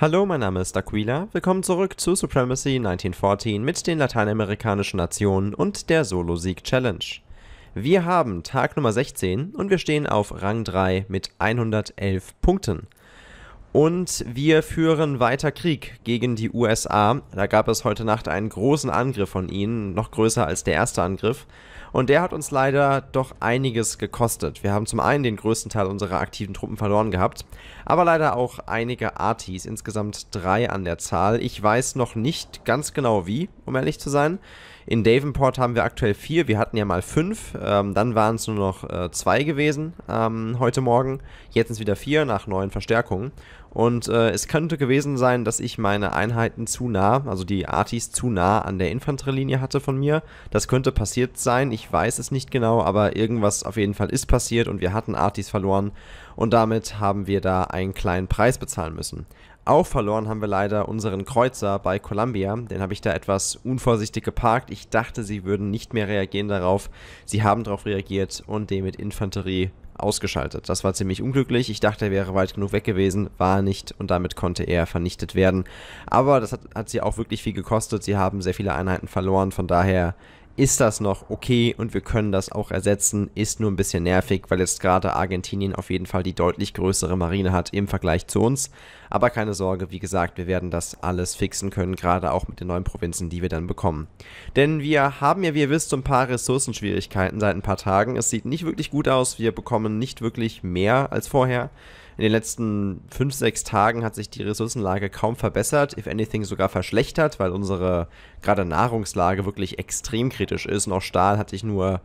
Hallo, mein Name ist Aquila. Willkommen zurück zu Supremacy 1914 mit den lateinamerikanischen Nationen und der Solo-Sieg-Challenge. Wir haben Tag Nummer 16 und wir stehen auf Rang 3 mit 111 Punkten. Und wir führen weiter Krieg gegen die USA. Da gab es heute Nacht einen großen Angriff von ihnen, noch größer als der erste Angriff. Und der hat uns leider doch einiges gekostet. Wir haben zum einen den größten Teil unserer aktiven Truppen verloren gehabt, aber leider auch einige Artis, insgesamt drei an der Zahl. Ich weiß noch nicht ganz genau wie, um ehrlich zu sein. In Davenport haben wir aktuell vier, wir hatten ja mal fünf, ähm, dann waren es nur noch äh, zwei gewesen ähm, heute Morgen. Jetzt sind es wieder vier nach neuen Verstärkungen. Und äh, es könnte gewesen sein, dass ich meine Einheiten zu nah, also die Artis zu nah an der Infanterielinie hatte von mir. Das könnte passiert sein, ich weiß es nicht genau, aber irgendwas auf jeden Fall ist passiert und wir hatten Artis verloren und damit haben wir da einen kleinen Preis bezahlen müssen. Auch verloren haben wir leider unseren Kreuzer bei Columbia. Den habe ich da etwas unvorsichtig geparkt. Ich dachte, sie würden nicht mehr reagieren darauf. Sie haben darauf reagiert und den mit Infanterie ausgeschaltet. Das war ziemlich unglücklich. Ich dachte, er wäre weit genug weg gewesen, war nicht und damit konnte er vernichtet werden. Aber das hat, hat sie auch wirklich viel gekostet. Sie haben sehr viele Einheiten verloren. Von daher ist das noch okay und wir können das auch ersetzen. Ist nur ein bisschen nervig, weil jetzt gerade Argentinien auf jeden Fall die deutlich größere Marine hat im Vergleich zu uns. Aber keine Sorge, wie gesagt, wir werden das alles fixen können, gerade auch mit den neuen Provinzen, die wir dann bekommen. Denn wir haben ja, wie ihr wisst, so ein paar Ressourcenschwierigkeiten seit ein paar Tagen. Es sieht nicht wirklich gut aus, wir bekommen nicht wirklich mehr als vorher. In den letzten fünf, sechs Tagen hat sich die Ressourcenlage kaum verbessert, if anything sogar verschlechtert, weil unsere gerade Nahrungslage wirklich extrem kritisch ist. Noch Stahl hatte ich nur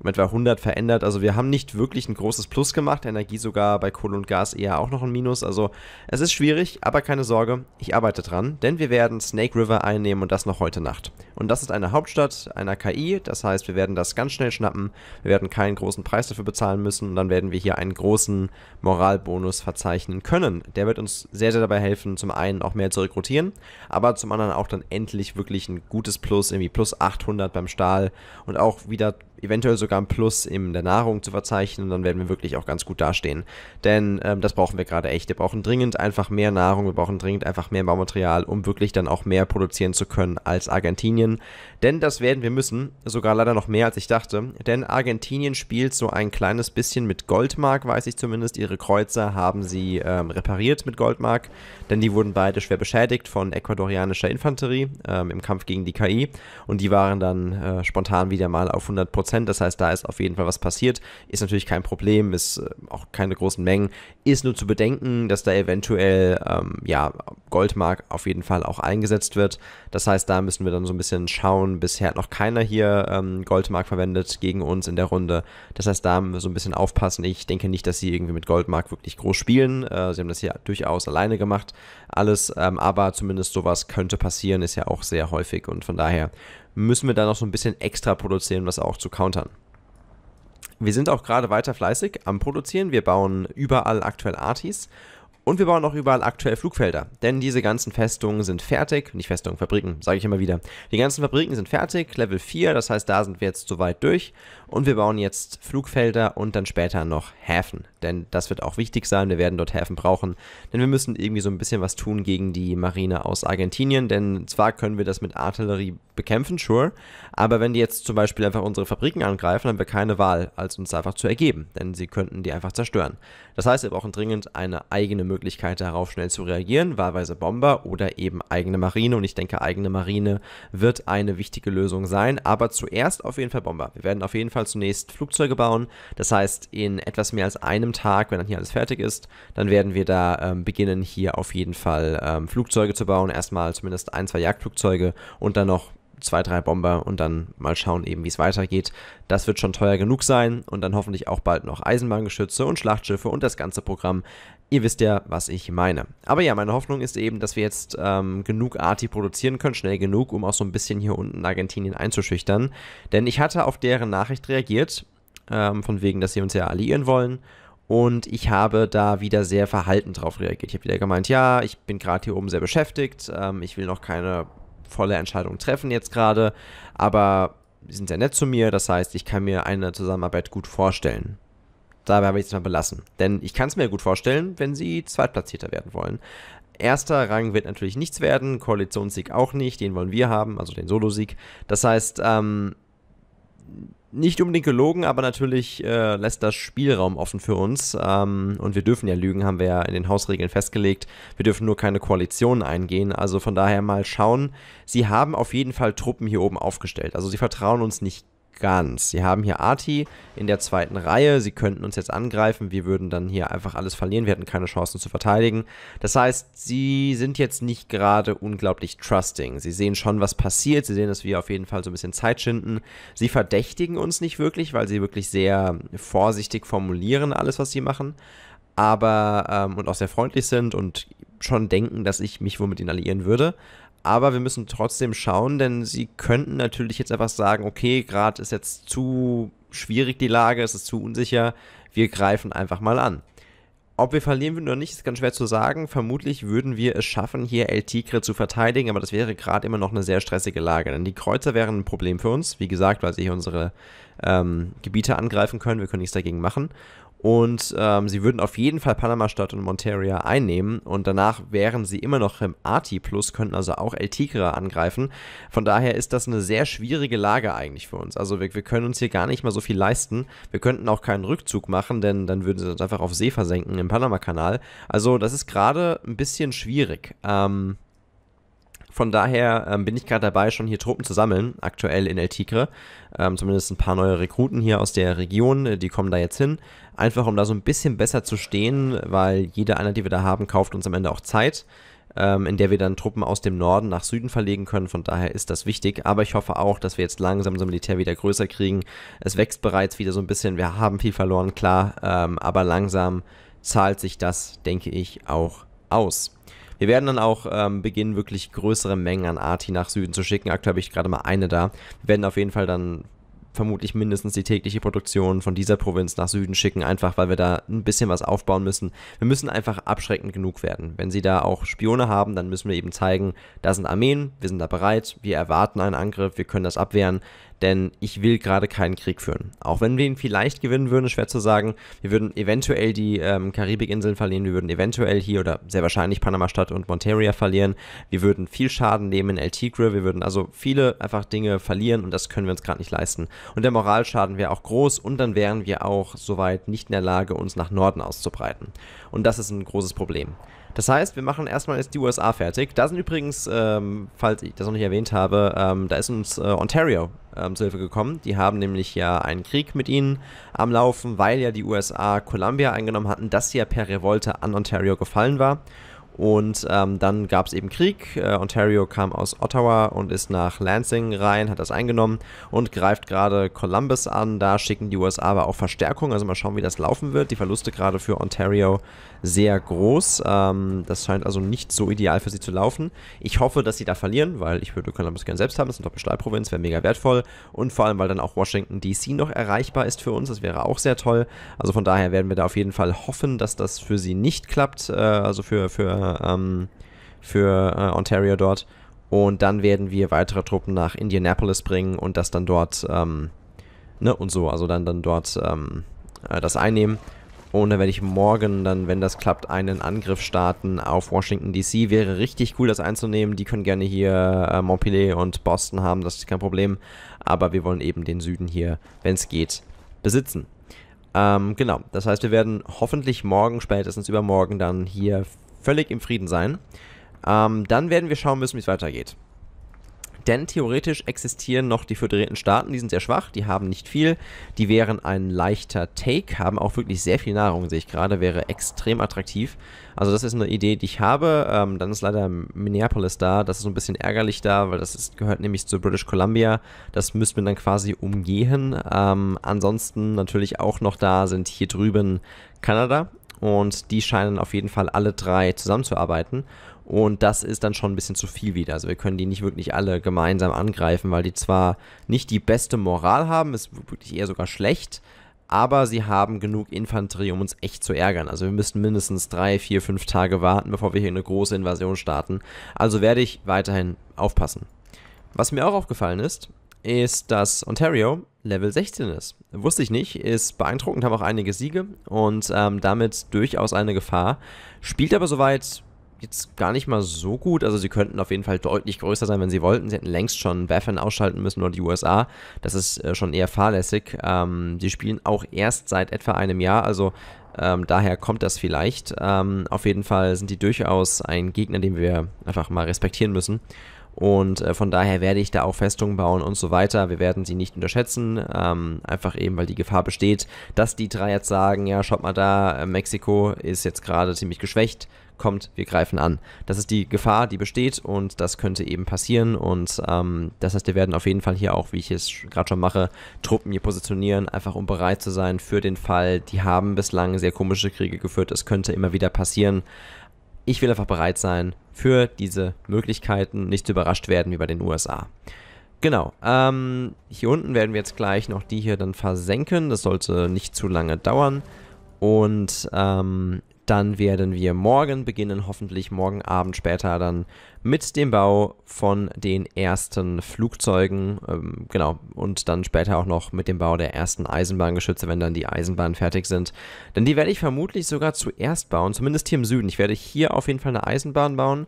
um etwa 100 verändert. Also wir haben nicht wirklich ein großes Plus gemacht, Energie sogar bei Kohle und Gas eher auch noch ein Minus. Also es ist schwierig, aber keine Sorge, ich arbeite dran, denn wir werden Snake River einnehmen und das noch heute Nacht. Und das ist eine Hauptstadt einer KI, das heißt, wir werden das ganz schnell schnappen, wir werden keinen großen Preis dafür bezahlen müssen und dann werden wir hier einen großen Moralbonus verzeichnen können. Der wird uns sehr, sehr dabei helfen, zum einen auch mehr zu rekrutieren, aber zum anderen auch dann endlich wirklich ein gutes Plus, irgendwie plus 800 beim Stahl und auch wieder eventuell sogar ein Plus in der Nahrung zu verzeichnen, und dann werden wir wirklich auch ganz gut dastehen. Denn ähm, das brauchen wir gerade echt. Wir brauchen dringend einfach mehr Nahrung, wir brauchen dringend einfach mehr Baumaterial, um wirklich dann auch mehr produzieren zu können als Argentinien. Denn das werden wir müssen, sogar leider noch mehr als ich dachte. Denn Argentinien spielt so ein kleines bisschen mit Goldmark, weiß ich zumindest. Ihre Kreuzer haben sie ähm, repariert mit Goldmark, denn die wurden beide schwer beschädigt von ecuadorianischer Infanterie ähm, im Kampf gegen die KI und die waren dann äh, spontan wieder mal auf 100% Prozent. Das heißt, da ist auf jeden Fall was passiert. Ist natürlich kein Problem, ist äh, auch keine großen Mengen. Ist nur zu bedenken, dass da eventuell ähm, ja, Goldmark auf jeden Fall auch eingesetzt wird. Das heißt, da müssen wir dann so ein bisschen schauen. Bisher hat noch keiner hier ähm, Goldmark verwendet gegen uns in der Runde. Das heißt, da müssen wir so ein bisschen aufpassen. Ich denke nicht, dass sie irgendwie mit Goldmark wirklich groß spielen. Äh, sie haben das hier durchaus alleine gemacht, alles. Ähm, aber zumindest sowas könnte passieren, ist ja auch sehr häufig. Und von daher müssen wir da noch so ein bisschen extra produzieren, um das auch zu countern. Wir sind auch gerade weiter fleißig am Produzieren. Wir bauen überall aktuell Artis und wir bauen auch überall aktuell Flugfelder, denn diese ganzen Festungen sind fertig, nicht Festungen, Fabriken, sage ich immer wieder. Die ganzen Fabriken sind fertig, Level 4, das heißt, da sind wir jetzt soweit durch und wir bauen jetzt Flugfelder und dann später noch Häfen, denn das wird auch wichtig sein, wir werden dort Häfen brauchen, denn wir müssen irgendwie so ein bisschen was tun gegen die Marine aus Argentinien, denn zwar können wir das mit Artillerie bekämpfen, sure, aber wenn die jetzt zum Beispiel einfach unsere Fabriken angreifen, haben wir keine Wahl, als uns einfach zu ergeben, denn sie könnten die einfach zerstören. Das heißt, wir brauchen dringend eine eigene Möglichkeit, Möglichkeit darauf, schnell zu reagieren, wahlweise Bomber oder eben eigene Marine. Und ich denke, eigene Marine wird eine wichtige Lösung sein. Aber zuerst auf jeden Fall Bomber. Wir werden auf jeden Fall zunächst Flugzeuge bauen. Das heißt, in etwas mehr als einem Tag, wenn dann hier alles fertig ist, dann werden wir da ähm, beginnen, hier auf jeden Fall ähm, Flugzeuge zu bauen. Erstmal zumindest ein, zwei Jagdflugzeuge und dann noch zwei, drei Bomber und dann mal schauen eben, wie es weitergeht. Das wird schon teuer genug sein und dann hoffentlich auch bald noch Eisenbahngeschütze und Schlachtschiffe und das ganze Programm. Ihr wisst ja, was ich meine. Aber ja, meine Hoffnung ist eben, dass wir jetzt ähm, genug Arti produzieren können, schnell genug, um auch so ein bisschen hier unten Argentinien einzuschüchtern. Denn ich hatte auf deren Nachricht reagiert, ähm, von wegen, dass sie uns ja alliieren wollen. Und ich habe da wieder sehr verhalten drauf reagiert. Ich habe wieder gemeint, ja, ich bin gerade hier oben sehr beschäftigt, ähm, ich will noch keine volle Entscheidung treffen jetzt gerade, aber sie sind sehr nett zu mir, das heißt, ich kann mir eine Zusammenarbeit gut vorstellen dabei habe ich es mal belassen. Denn ich kann es mir gut vorstellen, wenn sie Zweitplatzierter werden wollen. Erster Rang wird natürlich nichts werden, Koalitionssieg auch nicht, den wollen wir haben, also den Solosieg. Das heißt, ähm, nicht unbedingt gelogen, aber natürlich äh, lässt das Spielraum offen für uns. Ähm, und wir dürfen ja lügen, haben wir ja in den Hausregeln festgelegt. Wir dürfen nur keine Koalition eingehen. Also von daher mal schauen. Sie haben auf jeden Fall Truppen hier oben aufgestellt. Also sie vertrauen uns nicht ganz. Sie haben hier Arti in der zweiten Reihe. Sie könnten uns jetzt angreifen. Wir würden dann hier einfach alles verlieren. Wir hätten keine Chancen zu verteidigen. Das heißt, sie sind jetzt nicht gerade unglaublich trusting. Sie sehen schon, was passiert. Sie sehen, dass wir auf jeden Fall so ein bisschen Zeit schinden. Sie verdächtigen uns nicht wirklich, weil sie wirklich sehr vorsichtig formulieren, alles, was sie machen. Aber, ähm, und auch sehr freundlich sind und schon denken, dass ich mich wohl mit ihnen alliieren würde aber wir müssen trotzdem schauen, denn sie könnten natürlich jetzt einfach sagen, okay, gerade ist jetzt zu schwierig die Lage, es ist zu unsicher, wir greifen einfach mal an. Ob wir verlieren würden oder nicht, ist ganz schwer zu sagen. Vermutlich würden wir es schaffen, hier El Tigre zu verteidigen, aber das wäre gerade immer noch eine sehr stressige Lage. Denn die Kreuzer wären ein Problem für uns, wie gesagt, weil sie hier unsere ähm, Gebiete angreifen können. Wir können nichts dagegen machen. Und ähm, sie würden auf jeden Fall Panama-Stadt und Monteria einnehmen. Und danach wären sie immer noch im Arti Plus, könnten also auch El Tigre angreifen. Von daher ist das eine sehr schwierige Lage eigentlich für uns. Also wir, wir können uns hier gar nicht mal so viel leisten. Wir könnten auch keinen Rückzug machen, denn dann würden sie uns einfach auf See versenken im Panama-Kanal. Also das ist gerade ein bisschen schwierig. Ähm, von daher ähm, bin ich gerade dabei, schon hier Truppen zu sammeln, aktuell in El Tigre. Ähm, zumindest ein paar neue Rekruten hier aus der Region, äh, die kommen da jetzt hin. Einfach um da so ein bisschen besser zu stehen, weil jede einer, die wir da haben, kauft uns am Ende auch Zeit ähm, in der wir dann Truppen aus dem Norden nach Süden verlegen können. Von daher ist das wichtig. Aber ich hoffe auch, dass wir jetzt langsam unser so Militär wieder größer kriegen. Es wächst bereits wieder so ein bisschen. Wir haben viel verloren, klar. Ähm, aber langsam zahlt sich das, denke ich, auch aus. Wir werden dann auch ähm, beginnen, wirklich größere Mengen an Arti nach Süden zu schicken. Aktuell habe ich gerade mal eine da. Wir werden auf jeden Fall dann vermutlich mindestens die tägliche Produktion von dieser Provinz nach Süden schicken, einfach weil wir da ein bisschen was aufbauen müssen. Wir müssen einfach abschreckend genug werden. Wenn sie da auch Spione haben, dann müssen wir eben zeigen, da sind Armeen, wir sind da bereit, wir erwarten einen Angriff, wir können das abwehren denn ich will gerade keinen Krieg führen. Auch wenn wir ihn vielleicht gewinnen würden, ist schwer zu sagen. Wir würden eventuell die ähm, Karibikinseln verlieren, wir würden eventuell hier oder sehr wahrscheinlich Panama-Stadt und Monteria verlieren. Wir würden viel Schaden nehmen in El Tigre, wir würden also viele einfach Dinge verlieren und das können wir uns gerade nicht leisten. Und der Moralschaden wäre auch groß und dann wären wir auch soweit nicht in der Lage, uns nach Norden auszubreiten. Und das ist ein großes Problem. Das heißt, wir machen erstmal jetzt die USA fertig. Da sind übrigens, ähm, falls ich das noch nicht erwähnt habe, ähm, da ist uns äh, Ontario ähm, zu Hilfe gekommen. Die haben nämlich ja einen Krieg mit ihnen am Laufen, weil ja die USA Columbia eingenommen hatten, das ja per Revolte an Ontario gefallen war. Und ähm, dann gab es eben Krieg. Äh, Ontario kam aus Ottawa und ist nach Lansing rein, hat das eingenommen und greift gerade Columbus an. Da schicken die USA aber auch Verstärkung. Also mal schauen, wie das laufen wird. Die Verluste gerade für Ontario sehr groß. Ähm, das scheint also nicht so ideal für sie zu laufen. Ich hoffe, dass sie da verlieren, weil ich würde Columbus gerne selbst haben. Das ist eine Doppelstahlprovinz, wäre mega wertvoll. Und vor allem, weil dann auch Washington DC noch erreichbar ist für uns. Das wäre auch sehr toll. Also von daher werden wir da auf jeden Fall hoffen, dass das für sie nicht klappt. Äh, also für, für für, ähm, für äh, Ontario dort. Und dann werden wir weitere Truppen nach Indianapolis bringen und das dann dort, ähm, ne, und so, also dann, dann dort ähm, äh, das einnehmen. Und dann werde ich morgen dann, wenn das klappt, einen Angriff starten auf Washington DC. Wäre richtig cool, das einzunehmen. Die können gerne hier äh, Montpellier und Boston haben, das ist kein Problem. Aber wir wollen eben den Süden hier, wenn es geht, besitzen. Ähm, genau, das heißt, wir werden hoffentlich morgen, spätestens übermorgen, dann hier völlig im Frieden sein. Ähm, dann werden wir schauen müssen, wie es weitergeht. Denn theoretisch existieren noch die föderierten Staaten, die sind sehr schwach, die haben nicht viel, die wären ein leichter Take, haben auch wirklich sehr viel Nahrung, sehe ich gerade, wäre extrem attraktiv. Also das ist eine Idee, die ich habe. Ähm, dann ist leider Minneapolis da, das ist so ein bisschen ärgerlich da, weil das ist, gehört nämlich zu British Columbia, das müssten wir dann quasi umgehen. Ähm, ansonsten natürlich auch noch da sind hier drüben Kanada, und die scheinen auf jeden Fall alle drei zusammenzuarbeiten. Und das ist dann schon ein bisschen zu viel wieder. Also wir können die nicht wirklich alle gemeinsam angreifen, weil die zwar nicht die beste Moral haben, ist wirklich eher sogar schlecht, aber sie haben genug Infanterie, um uns echt zu ärgern. Also wir müssten mindestens drei, vier, fünf Tage warten, bevor wir hier eine große Invasion starten. Also werde ich weiterhin aufpassen. Was mir auch aufgefallen ist, ist, dass Ontario Level 16 ist. Wusste ich nicht, ist beeindruckend, haben auch einige Siege und ähm, damit durchaus eine Gefahr. Spielt aber soweit jetzt gar nicht mal so gut. Also sie könnten auf jeden Fall deutlich größer sein, wenn sie wollten. Sie hätten längst schon Baffin ausschalten müssen oder die USA. Das ist äh, schon eher fahrlässig. Ähm, sie spielen auch erst seit etwa einem Jahr, also ähm, daher kommt das vielleicht. Ähm, auf jeden Fall sind die durchaus ein Gegner, den wir einfach mal respektieren müssen. Und äh, von daher werde ich da auch Festungen bauen und so weiter. Wir werden sie nicht unterschätzen, ähm, einfach eben, weil die Gefahr besteht, dass die drei jetzt sagen, ja, schaut mal da, äh, Mexiko ist jetzt gerade ziemlich geschwächt, kommt, wir greifen an. Das ist die Gefahr, die besteht und das könnte eben passieren. Und ähm, das heißt, wir werden auf jeden Fall hier auch, wie ich es gerade schon mache, Truppen hier positionieren, einfach um bereit zu sein für den Fall. Die haben bislang sehr komische Kriege geführt, es könnte immer wieder passieren. Ich will einfach bereit sein, für diese Möglichkeiten nicht überrascht werden wie bei den USA. Genau, ähm, hier unten werden wir jetzt gleich noch die hier dann versenken. Das sollte nicht zu lange dauern. Und ähm, dann werden wir morgen beginnen, hoffentlich morgen Abend später dann mit dem Bau von den ersten Flugzeugen, ähm, genau, und dann später auch noch mit dem Bau der ersten Eisenbahngeschütze, wenn dann die Eisenbahnen fertig sind. Denn die werde ich vermutlich sogar zuerst bauen, zumindest hier im Süden. Ich werde hier auf jeden Fall eine Eisenbahn bauen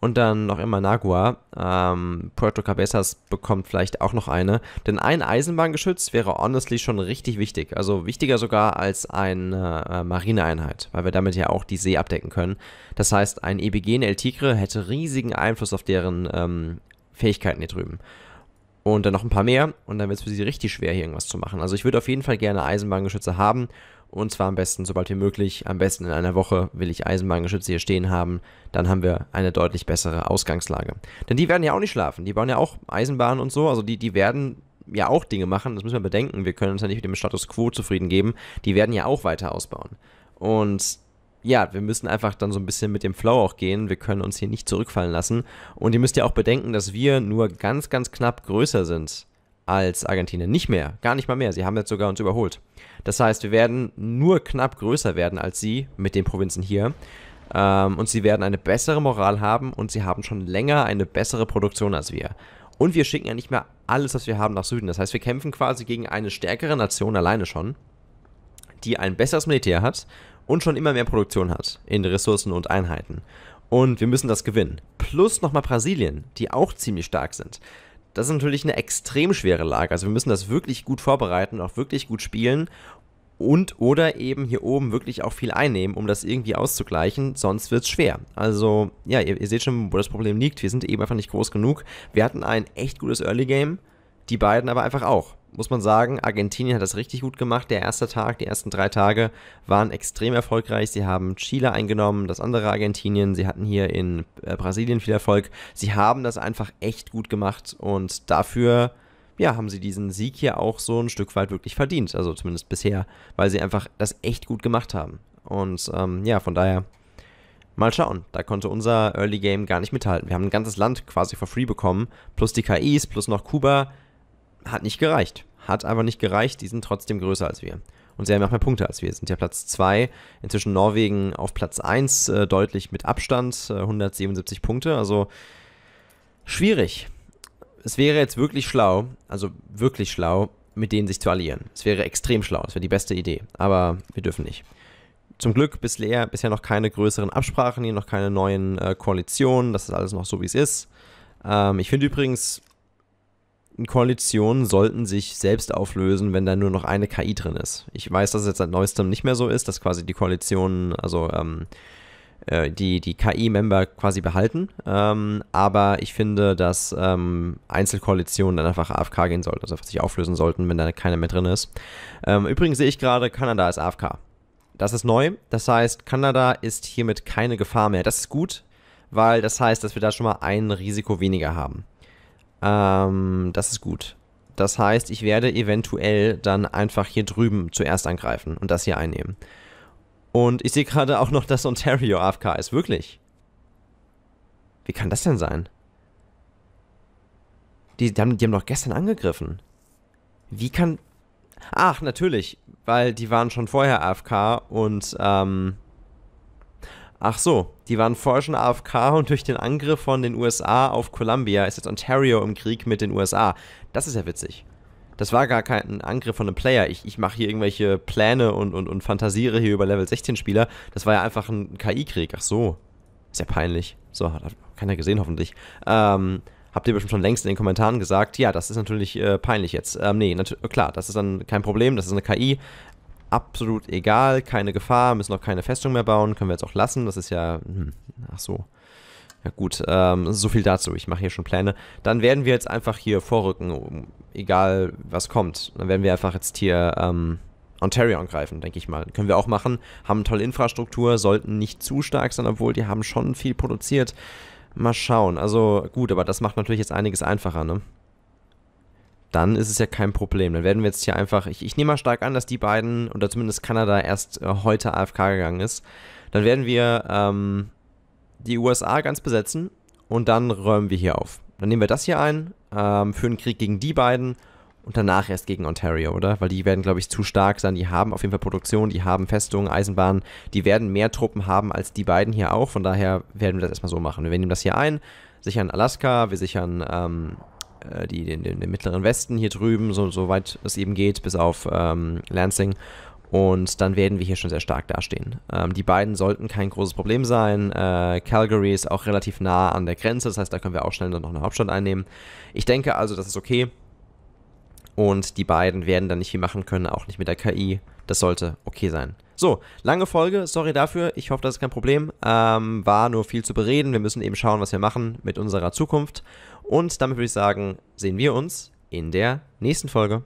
und dann noch immer Nagua. Ähm, Puerto Cabezas bekommt vielleicht auch noch eine. Denn ein Eisenbahngeschütz wäre honestly schon richtig wichtig. Also wichtiger sogar als eine äh, Marineeinheit, weil wir damit ja auch die See abdecken können. Das heißt, ein EBG in El Tigre hätte riesigen Einfluss auf deren ähm, Fähigkeiten hier drüben. Und dann noch ein paar mehr und dann wird es für sie richtig schwer, hier irgendwas zu machen. Also ich würde auf jeden Fall gerne Eisenbahngeschütze haben und zwar am besten, sobald wie möglich, am besten in einer Woche will ich Eisenbahngeschütze hier stehen haben. Dann haben wir eine deutlich bessere Ausgangslage. Denn die werden ja auch nicht schlafen. Die bauen ja auch Eisenbahnen und so. Also die, die werden ja auch Dinge machen. Das müssen wir bedenken. Wir können uns ja nicht mit dem Status quo zufrieden geben. Die werden ja auch weiter ausbauen. Und ja, wir müssen einfach dann so ein bisschen mit dem Flow auch gehen. Wir können uns hier nicht zurückfallen lassen. Und ihr müsst ja auch bedenken, dass wir nur ganz, ganz knapp größer sind als Argentinien. Nicht mehr, gar nicht mal mehr. Sie haben jetzt sogar uns überholt. Das heißt, wir werden nur knapp größer werden als sie mit den Provinzen hier. Ähm, und sie werden eine bessere Moral haben und sie haben schon länger eine bessere Produktion als wir. Und wir schicken ja nicht mehr alles, was wir haben, nach Süden. Das heißt, wir kämpfen quasi gegen eine stärkere Nation alleine schon, die ein besseres Militär hat und schon immer mehr Produktion hat in Ressourcen und Einheiten. Und wir müssen das gewinnen. Plus nochmal Brasilien, die auch ziemlich stark sind. Das ist natürlich eine extrem schwere Lage. Also wir müssen das wirklich gut vorbereiten, auch wirklich gut spielen und oder eben hier oben wirklich auch viel einnehmen, um das irgendwie auszugleichen, sonst wird es schwer. Also ja, ihr, ihr, seht schon, wo das Problem liegt. Wir sind eben einfach nicht groß genug. Wir hatten ein echt gutes Early Game, die beiden aber einfach auch muss man sagen, Argentinien hat das richtig gut gemacht. Der erste Tag, die ersten drei Tage waren extrem erfolgreich. Sie haben Chile eingenommen, das andere Argentinien. Sie hatten hier in äh, Brasilien viel Erfolg. Sie haben das einfach echt gut gemacht und dafür ja, haben sie diesen Sieg hier auch so ein Stück weit wirklich verdient. Also zumindest bisher, weil sie einfach das echt gut gemacht haben. Und ähm, ja, von daher mal schauen. Da konnte unser Early Game gar nicht mithalten. Wir haben ein ganzes Land quasi for free bekommen, plus die KIs, plus noch Kuba. Hat nicht gereicht. Hat aber nicht gereicht, die sind trotzdem größer als wir. Und sie haben auch mehr Punkte als wir. Sind ja Platz 2, inzwischen Norwegen auf Platz 1, äh, deutlich mit Abstand, äh, 177 Punkte. Also schwierig. Es wäre jetzt wirklich schlau, also wirklich schlau, mit denen sich zu alliieren. Es wäre extrem schlau, es wäre die beste Idee. Aber wir dürfen nicht zum Glück bisher, bisher noch keine größeren Absprachen hier, noch keine neuen äh, Koalitionen. Das ist alles noch so, wie es ist. Ähm, ich finde übrigens, Koalitionen sollten sich selbst auflösen, wenn da nur noch eine KI drin ist. Ich weiß, dass es jetzt seit neuestem nicht mehr so ist, dass quasi die Koalitionen, also ähm, äh, die, die KI-Member quasi behalten. Ähm, aber ich finde, dass ähm, Einzelkoalitionen dann einfach AFK gehen sollten, also einfach sich auflösen sollten, wenn da keiner mehr drin ist. Ähm, übrigens sehe ich gerade, Kanada ist AFK. Das ist neu. Das heißt, Kanada ist hiermit keine Gefahr mehr. Das ist gut, weil das heißt, dass wir da schon mal ein Risiko weniger haben. Ähm, das ist gut. Das heißt, ich werde eventuell dann einfach hier drüben zuerst angreifen und das hier einnehmen. Und ich sehe gerade auch noch, dass Ontario AFK ist. Wirklich? Wie kann das denn sein? Die, die, haben, die haben doch gestern angegriffen. Wie kann... Ach, natürlich, weil die waren schon vorher AFK und ähm, Ach so, die waren vorher schon AFK und durch den Angriff von den USA auf Columbia ist jetzt Ontario im Krieg mit den USA. Das ist ja witzig. Das war gar kein Angriff von einem Player. Ich, ich mache hier irgendwelche Pläne und, und, und fantasiere hier über Level 16 Spieler. Das war ja einfach ein KI-Krieg. Ach so. Ist ja peinlich. So, hat keiner gesehen hoffentlich. Ähm, habt ihr bestimmt schon längst in den Kommentaren gesagt, ja, das ist natürlich äh, peinlich jetzt. Ähm, nee, klar, das ist dann kein Problem, das ist eine KI absolut egal, keine Gefahr, müssen auch keine Festung mehr bauen, können wir jetzt auch lassen, das ist ja, hm, ach so. Ja gut, ähm, so viel dazu, ich mache hier schon Pläne. Dann werden wir jetzt einfach hier vorrücken, egal was kommt. Dann werden wir einfach jetzt hier ähm, Ontario angreifen, denke ich mal. Können wir auch machen, haben tolle Infrastruktur, sollten nicht zu stark sein, obwohl die haben schon viel produziert. Mal schauen, also gut, aber das macht natürlich jetzt einiges einfacher, ne? dann ist es ja kein Problem. Dann werden wir jetzt hier einfach, ich, ich nehme mal stark an, dass die beiden, oder zumindest Kanada, erst äh, heute AFK gegangen ist. Dann werden wir ähm, die USA ganz besetzen und dann räumen wir hier auf. Dann nehmen wir das hier ein, ähm, führen Krieg gegen die beiden und danach erst gegen Ontario, oder? Weil die werden, glaube ich, zu stark sein. Die haben auf jeden Fall Produktion, die haben Festungen, Eisenbahnen, die werden mehr Truppen haben als die beiden hier auch. Von daher werden wir das erstmal so machen. Wir nehmen das hier ein, sichern Alaska, wir sichern ähm, äh, die, den, den, den, mittleren Westen hier drüben, so, so weit es eben geht, bis auf ähm, Lansing. Und dann werden wir hier schon sehr stark dastehen. Ähm, die beiden sollten kein großes Problem sein. Äh, Calgary ist auch relativ nah an der Grenze, das heißt, da können wir auch schnell noch eine Hauptstadt einnehmen. Ich denke also, das ist okay. Und die beiden werden dann nicht viel machen können, auch nicht mit der KI. Das sollte okay sein. So, lange Folge, sorry dafür, ich hoffe, das ist kein Problem. Ähm, war nur viel zu bereden, wir müssen eben schauen, was wir machen mit unserer Zukunft. Und damit würde ich sagen, sehen wir uns in der nächsten Folge.